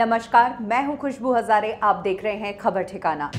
नमस्कार मैं हूं खुशबू हजारे आप देख रहे हैं खबर ठिकाना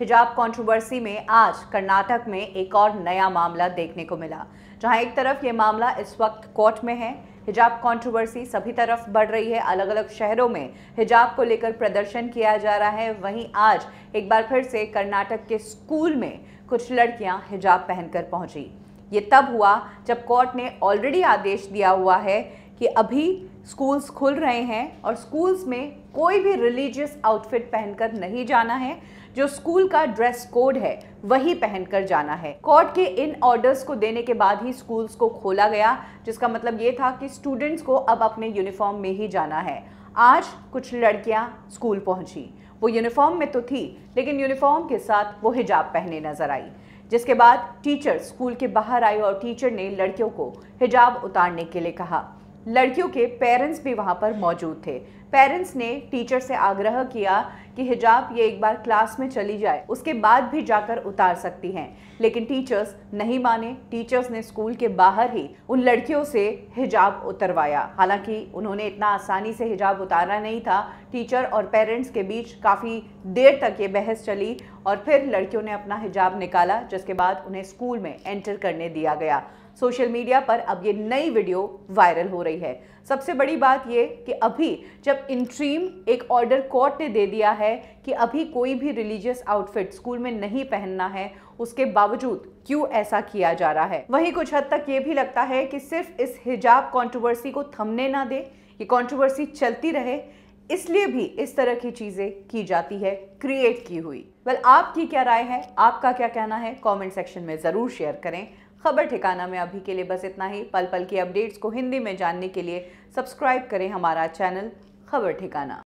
हिजाब कंट्रोवर्सी में आज कर्नाटक में एक और नया मामला देखने को मिला जहां एक तरफ ये मामला इस वक्त कोर्ट में है हिजाब कंट्रोवर्सी सभी तरफ बढ़ रही है अलग अलग शहरों में हिजाब को लेकर प्रदर्शन किया जा रहा है वहीं आज एक बार फिर से कर्नाटक के स्कूल में कुछ लड़कियां हिजाब पहनकर पहुंची ये तब हुआ जब कोर्ट ने ऑलरेडी आदेश दिया हुआ है कि अभी स्कूल्स खुल रहे हैं और स्कूल्स में कोई भी रिलीजियस आउटफिट पहनकर नहीं जाना है जो स्कूल का ड्रेस कोड है वही पहनकर जाना है कोर्ट के इन ऑर्डर्स को देने के बाद ही स्कूल्स को खोला गया जिसका मतलब ये था कि स्टूडेंट्स को अब अपने यूनिफॉर्म में ही जाना है आज कुछ लड़कियां स्कूल पहुंची वो यूनिफॉर्म में तो थी लेकिन यूनिफॉर्म के साथ वो हिजाब पहने नजर आई जिसके बाद टीचर स्कूल के बाहर आई और टीचर ने लड़कियों को हिजाब उतारने के लिए कहा लड़कियों के पेरेंट्स भी वहाँ पर मौजूद थे पेरेंट्स ने टीचर से आग्रह किया कि हिजाब ये एक बार क्लास में चली जाए उसके बाद भी जाकर उतार सकती हैं लेकिन टीचर्स नहीं माने टीचर्स ने स्कूल के बाहर ही उन लड़कियों से हिजाब उतरवाया हालांकि उन्होंने इतना आसानी से हिजाब उतारा नहीं था टीचर और पेरेंट्स के बीच काफ़ी देर तक ये बहस चली और फिर लड़कियों ने अपना हिजाब निकाला जिसके बाद उन्हें स्कूल में एंटर करने दिया गया सोशल मीडिया पर अब ये नई वीडियो वायरल हो रही है सबसे बड़ी बात ये कि अभी जब इंट्रीम एक ऑर्डर कोर्ट ने दे दिया है कि अभी कोई भी रिलीजियस आउटफिट स्कूल में नहीं पहनना है उसके बावजूद क्यों ऐसा किया जा रहा है वहीं कुछ हद तक ये भी लगता है कि सिर्फ इस हिजाब कॉन्ट्रोवर्सी को थमने ना दे ये कॉन्ट्रोवर्सी चलती रहे इसलिए भी इस तरह की चीज़ें की जाती है क्रिएट की हुई वेल well, आपकी क्या राय है आपका क्या कहना है कमेंट सेक्शन में ज़रूर शेयर करें खबर ठिकाना में अभी के लिए बस इतना ही पल पल की अपडेट्स को हिंदी में जानने के लिए सब्सक्राइब करें हमारा चैनल खबर ठिकाना